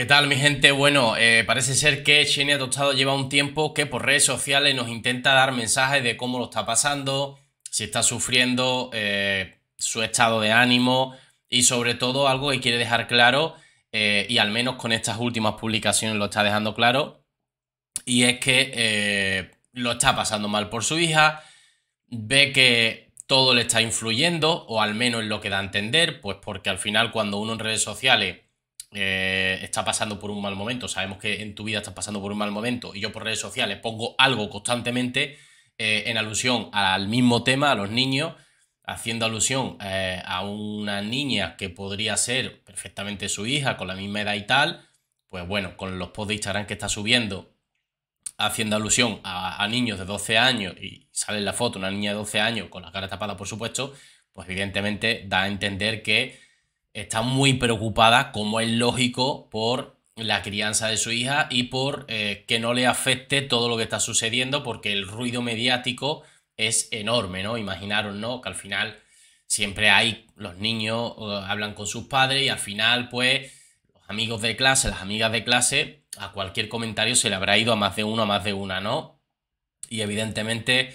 ¿Qué tal mi gente? Bueno, eh, parece ser que Xenia Adoptado lleva un tiempo que por redes sociales nos intenta dar mensajes de cómo lo está pasando, si está sufriendo eh, su estado de ánimo y sobre todo algo que quiere dejar claro, eh, y al menos con estas últimas publicaciones lo está dejando claro, y es que lo está pasando mal por su hija, ve que todo le está influyendo, o al menos es lo que da a entender, pues porque al final cuando uno en redes sociales eh, está pasando por un mal momento, sabemos que en tu vida estás pasando por un mal momento y yo por redes sociales pongo algo constantemente eh, en alusión al mismo tema, a los niños, haciendo alusión eh, a una niña que podría ser perfectamente su hija con la misma edad y tal, pues bueno, con los posts de Instagram que está subiendo, haciendo alusión a, a niños de 12 años y sale en la foto una niña de 12 años con la cara tapada por supuesto, pues evidentemente da a entender que está muy preocupada, como es lógico, por la crianza de su hija y por eh, que no le afecte todo lo que está sucediendo, porque el ruido mediático es enorme, ¿no? Imaginaros, ¿no? Que al final siempre hay, los niños eh, hablan con sus padres y al final, pues, los amigos de clase, las amigas de clase, a cualquier comentario se le habrá ido a más de uno, a más de una, ¿no? Y evidentemente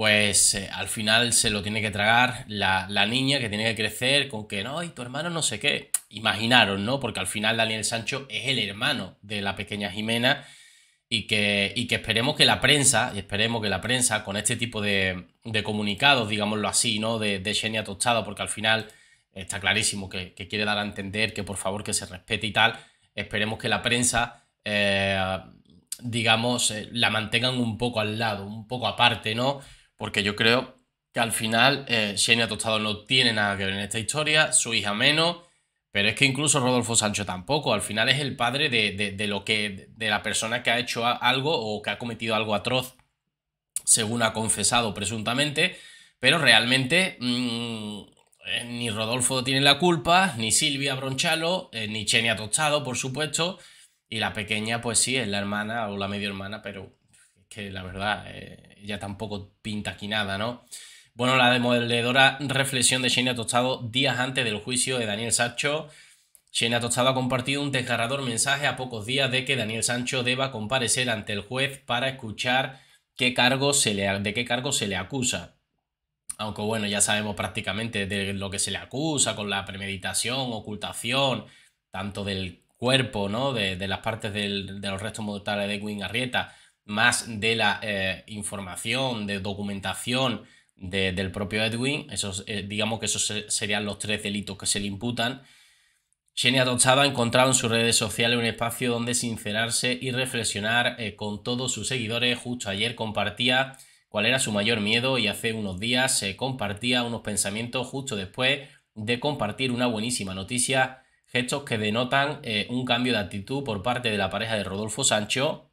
pues eh, al final se lo tiene que tragar la, niña que tiene que crecer con que no, y tu hermano no sé qué. Imaginaron, ¿no? Porque al final Daniel Sancho es el hermano de la pequeña Jimena y que, que esperemos que la prensa, y esperemos que la prensa con este tipo de, comunicados, digámoslo así, ¿no? De, de Xenia Tostado, porque al final está clarísimo que, quiere dar a entender que por favor que se respete y tal. Esperemos que la prensa... Eh, digamos, eh, la mantengan un poco al lado, un poco aparte, ¿no? porque yo creo que al final eh, Xenia Tostado no tiene nada que ver en esta historia, su hija menos, pero es que incluso Rodolfo Sancho tampoco, al final es el padre de, lo que, de la persona que ha hecho algo o que ha cometido algo atroz, según ha confesado presuntamente, pero realmente mm, eh, ni Rodolfo tiene la culpa, ni Silvia Bronchalo, eh, ni Xenia Tostado, por supuesto, y la pequeña pues sí, es la hermana o la medio hermana, pero que la verdad eh, ya tampoco pinta aquí nada, ¿no? Bueno, la demoledora reflexión de Shane Tostado días antes del juicio de Daniel Sancho. Shane Tostado ha compartido un desgarrador mensaje a pocos días de que Daniel Sancho deba comparecer ante el juez para escuchar qué cargo se le, de qué cargo se le acusa. Aunque bueno, ya sabemos prácticamente de lo que se le acusa con la premeditación, ocultación, tanto del cuerpo, ¿no? De, las partes del, de los restos mortales de Edwin Arrieta, más de la eh, información, de documentación del propio Edwin, esos, eh, digamos que esos serían los tres delitos que se le imputan, Xenia Totsaba ha encontrado en sus redes sociales un espacio donde sincerarse y reflexionar eh, con todos sus seguidores. Justo ayer compartía cuál era su mayor miedo y hace unos días se compartía unos pensamientos justo después de compartir una buenísima noticia, gestos que denotan un cambio de actitud por parte de la pareja de Rodolfo Sancho,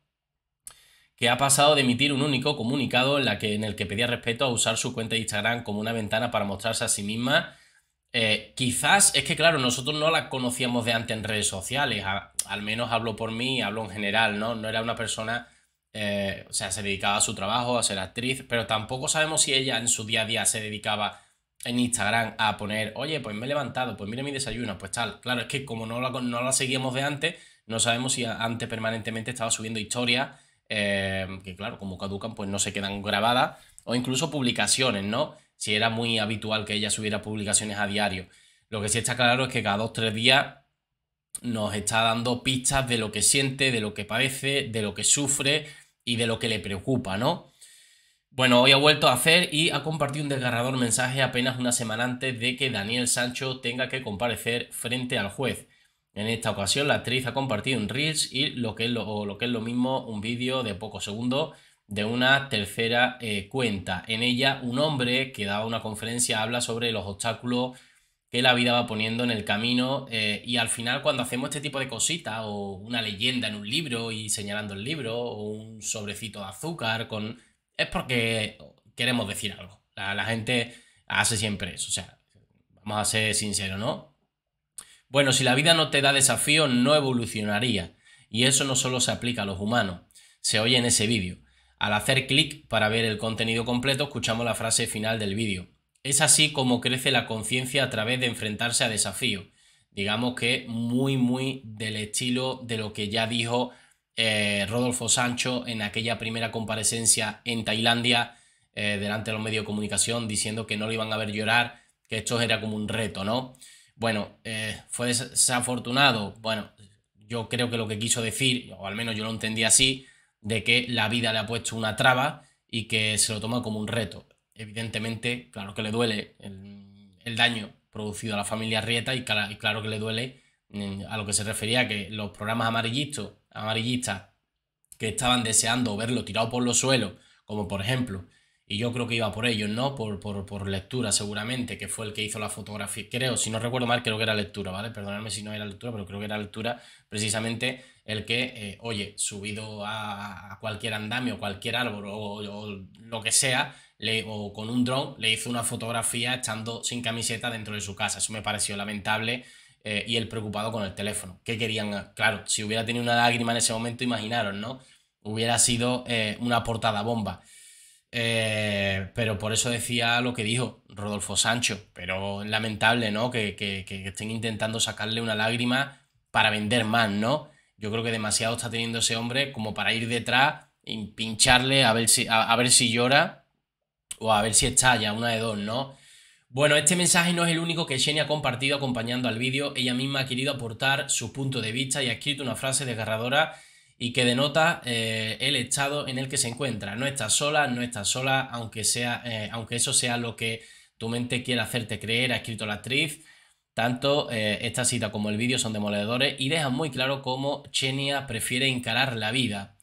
que ha pasado de emitir un único comunicado en, el que pedía respeto a usar su cuenta de Instagram como una ventana para mostrarse a sí misma. Eh, quizás, es que claro, nosotros no la conocíamos de antes en redes sociales, al menos hablo por mí, hablo en general, ¿no? No era una persona, eh, o sea, se dedicaba a su trabajo, a ser actriz, pero tampoco sabemos si ella en su día a día se dedicaba en Instagram a poner, oye, pues me he levantado, pues mira mi desayuno, pues tal. Claro, es que como no no la seguíamos de antes, no sabemos si antes permanentemente estaba subiendo historias Em, que claro, como caducan, pues no se quedan grabadas, o incluso publicaciones, ¿no? Si era muy habitual que ella subiera publicaciones a diario. Lo que sí está claro es que cada dos o tres días nos está dando pistas de lo que siente, de lo que padece, de lo que sufre y de lo que le preocupa, ¿no? Bueno, hoy ha vuelto a hacer y ha compartido un desgarrador mensaje apenas una semana antes de que Daniel Sancho tenga que comparecer frente al juez. En esta ocasión, la actriz ha compartido un Reels y lo que es lo, lo, que es lo mismo, un vídeo de pocos segundos de una tercera eh, cuenta. En ella, un hombre que daba una conferencia habla sobre los obstáculos que la vida va poniendo en el camino eh, y al final cuando hacemos este tipo de cositas o una leyenda en un libro y señalando el libro o un sobrecito de azúcar con es porque queremos decir algo. La, la gente hace siempre eso, o sea, vamos a ser sinceros, ¿no? Bueno, si la vida no te da desafío, no evolucionaría. Y eso no solo se aplica a los humanos, se oye en ese vídeo. Al hacer clic para ver el contenido completo, escuchamos la frase final del vídeo. Es así como crece la conciencia a través de enfrentarse a desafíos. Digamos que muy, muy del estilo de lo que ya dijo eh, Rodolfo Sancho en aquella primera comparecencia en Tailandia eh, delante de los medios de comunicación diciendo que no lo iban a ver llorar, que esto era como un reto, ¿no? Bueno, eh, fue desafortunado. Bueno, yo creo que lo que quiso decir, o al menos yo lo entendí así, de que la vida le ha puesto una traba y que se lo toma como un reto. Evidentemente, claro que le duele el, daño producido a la familia Rieta y, claro que le duele mm, a lo que se refería que los programas amarillistas que estaban deseando verlo tirado por los suelos, como por ejemplo y yo creo que iba por ellos, ¿no? Por, por, por, lectura, seguramente, que fue el que hizo la fotografía. Creo, si no recuerdo mal, creo que era lectura, ¿vale? Perdonadme si no era lectura, pero creo que era lectura precisamente el que, eh, oye, subido a, cualquier andamio, cualquier árbol o, lo que sea, o con un drone, le hizo una fotografía estando sin camiseta dentro de su casa. Eso me pareció lamentable. Eh, y el preocupado con el teléfono. ¿Qué querían? Claro, si hubiera tenido una lágrima en ese momento, imaginaros, ¿no? Hubiera sido eh, una portada bomba. Eh, pero por eso decía lo que dijo Rodolfo Sancho. Pero lamentable, ¿no? Que, estén intentando sacarle una lágrima para vender más, ¿no? Yo creo que demasiado está teniendo ese hombre como para ir detrás, y pincharle a ver si, a, ver si llora o a ver si estalla, una de dos, ¿no? Bueno, este mensaje no es el único que Jenny ha compartido acompañando al vídeo. Ella misma ha querido aportar su punto de vista y ha escrito una frase desgarradora y que denota eh, el estado en el que se encuentra. No estás sola, no estás sola, aunque, sea, eh, aunque eso sea lo que tu mente quiera hacerte creer, ha escrito la actriz. Tanto eh, esta cita como el vídeo son demoledores y dejan muy claro cómo Chenia prefiere encarar la vida.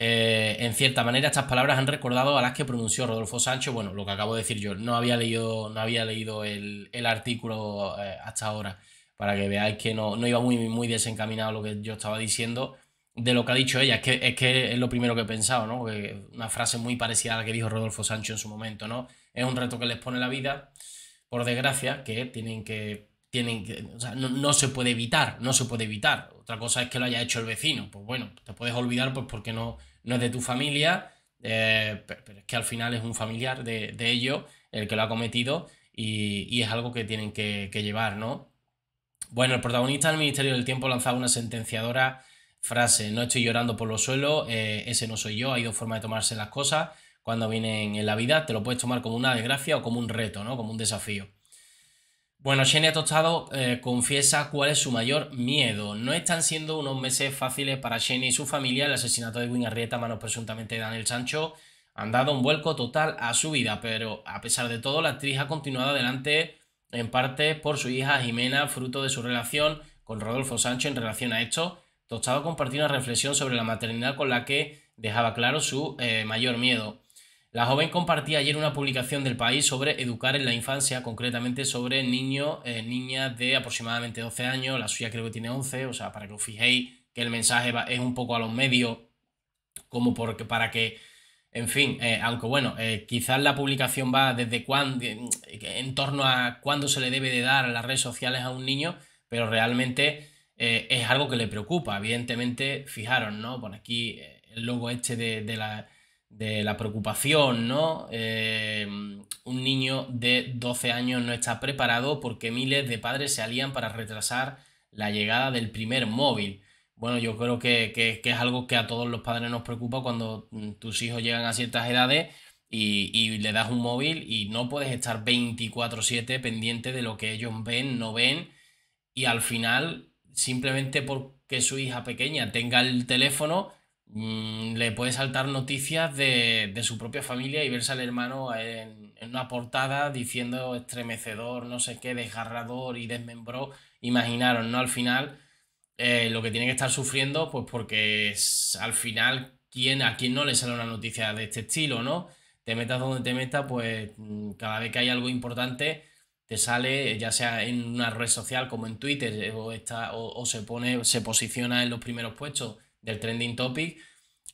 en cierta manera, estas palabras han recordado a las que pronunció Rodolfo Sancho. Bueno, lo que acabo de decir yo, no había leído, no había leído el, artículo hasta ahora, para que veáis que no, iba muy, muy desencaminado lo que yo estaba diciendo de lo que ha dicho ella, es que, es lo primero que he pensado, ¿no? una frase muy parecida a la que dijo Rodolfo Sancho en su momento, ¿no? Es un reto que les pone la vida, por desgracia, que tienen que. Tienen que o sea, no, se puede evitar, no se puede evitar. Otra cosa es que lo haya hecho el vecino. Pues bueno, te puedes olvidar pues, porque no, no es de tu familia, eh, pero, es que al final es un familiar de, de ellos el que lo ha cometido y, es algo que tienen que, llevar, ¿no? Bueno, el protagonista del Ministerio del Tiempo lanzado una sentenciadora frase, no estoy llorando por los suelos, eh, ese no soy yo, hay dos formas de tomarse las cosas cuando vienen en la vida, te lo puedes tomar como una desgracia o como un reto, ¿no? Como un desafío. Bueno, Xenia Tostado eh, confiesa cuál es su mayor miedo. No están siendo unos meses fáciles para Xenia y su familia. El asesinato de Win Arrieta, a manos presuntamente de Daniel Sancho, han dado un vuelco total a su vida, pero a pesar de todo, la actriz ha continuado adelante en parte por su hija Jimena, fruto de su relación con Rodolfo Sancho en relación a esto, Tostado compartió una reflexión sobre la maternidad con la que dejaba claro su eh, mayor miedo. La joven compartía ayer una publicación del país sobre educar en la infancia, concretamente sobre niños, eh, niñas de aproximadamente 12 años, la suya creo que tiene 11, o sea, para que os fijéis que el mensaje es un poco a los medios, como porque, para que, en fin, eh, aunque bueno, quizás la publicación va desde cuándo, en torno a cuándo se le debe de dar a las redes sociales a un niño, pero realmente eh, es algo que le preocupa. Evidentemente, fijaron, ¿no? Por aquí eh, el logo este de, la, preocupación, ¿no? Eh, un niño de 12 años no está preparado porque miles de padres se alían para retrasar la llegada del primer móvil. Bueno, yo creo que, es algo que a todos los padres nos preocupa cuando mm, tus hijos llegan a ciertas edades y, y, le das un móvil y no puedes estar 24/7 pendiente de lo que ellos ven, no ven y al final simplemente porque su hija pequeña tenga el teléfono, mm, le puede saltar noticias de, su propia familia y verse al hermano en, una portada diciendo estremecedor, no sé qué, desgarrador y desmembró. imaginaron ¿no? Al final, eh, lo que tiene que estar sufriendo, pues porque es, al final, ¿quién, ¿a quién no le sale una noticia de este estilo, no? Te metas donde te metas, pues mm, cada vez que hay algo importante te sale, eh, ya sea en una red social como en Twitter, eh, o, está, o, se pone, se posiciona en los primeros puestos del trending topic,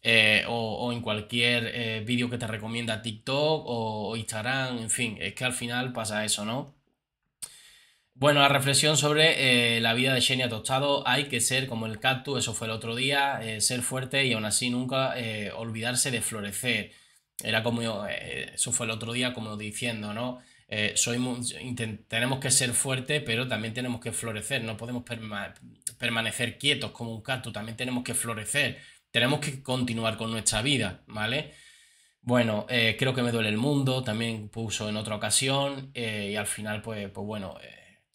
eh, o, en cualquier vídeo que te recomienda TikTok o, Instagram, en fin, es que al final pasa eso, ¿no? Bueno, la reflexión sobre la vida de Xenia Tostado, hay que ser como el cactus, eso fue el otro día, ser fuerte y aún así nunca olvidarse de florecer. Era como, eso fue el otro día como diciendo, ¿no? Eh, soy tenemos que ser fuertes, pero también tenemos que florecer, no podemos permanecer quietos como un cactus, también tenemos que florecer, tenemos que continuar con nuestra vida, ¿vale? Bueno, eh, creo que me duele el mundo, también puso en otra ocasión eh, y al final, pues, pues bueno,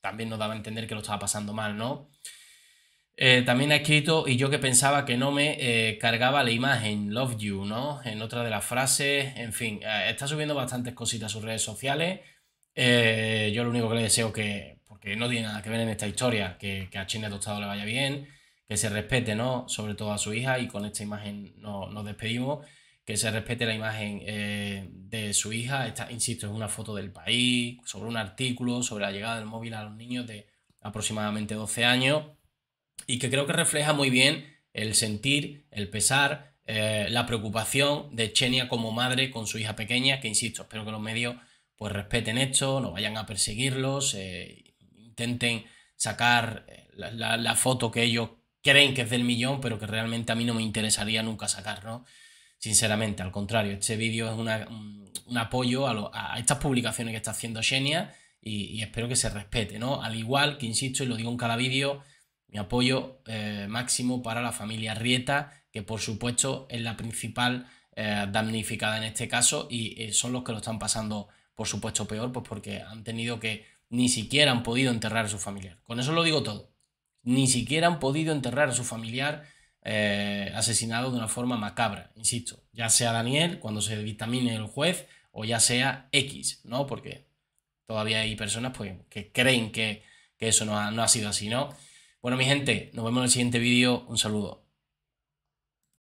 también nos daba a entender que lo estaba pasando mal, ¿no? también ha escrito, y yo que pensaba que no me cargaba la imagen, love you, ¿no? En otra de las frases, en fin, está subiendo bastantes cositas a sus redes sociales. Eh, yo lo único que le deseo que, porque no tiene nada que ver en esta historia, que, que a Chenia Tostado le vaya bien, que se respete, ¿no? Sobre todo a su hija, y con esta imagen nos despedimos, que se respete la imagen eh, de su hija. Esta, insisto, es una foto del país, sobre un artículo, sobre la llegada del móvil a los niños de aproximadamente 12 años, y que creo que refleja muy bien el sentir, el pesar, eh, la preocupación de Chenia como madre con su hija pequeña, que insisto, espero que los medios pues respeten esto, no vayan a perseguirlos, eh, intenten sacar eh, la, foto que ellos creen que es del millón, pero que realmente a mí no me interesaría nunca sacar, ¿no? Sinceramente, al contrario, este vídeo es un, apoyo a, estas publicaciones que está haciendo Xenia y, espero que se respete, ¿no? Al igual que, insisto, y lo digo en cada vídeo, mi apoyo eh, máximo para la familia Rieta, que por supuesto es la principal damnificada en este caso y son los que lo están pasando por supuesto peor, pues porque han tenido que, ni siquiera han podido enterrar a su familiar. Con eso lo digo todo. Ni siquiera han podido enterrar a su familiar eh, asesinado de una forma macabra, insisto. Ya sea Daniel, cuando se vitamine el juez, o ya sea X, ¿no? Porque todavía hay personas pues, que creen que, eso no ha, no ha sido así, ¿no? Bueno, mi gente, nos vemos en el siguiente vídeo. Un saludo.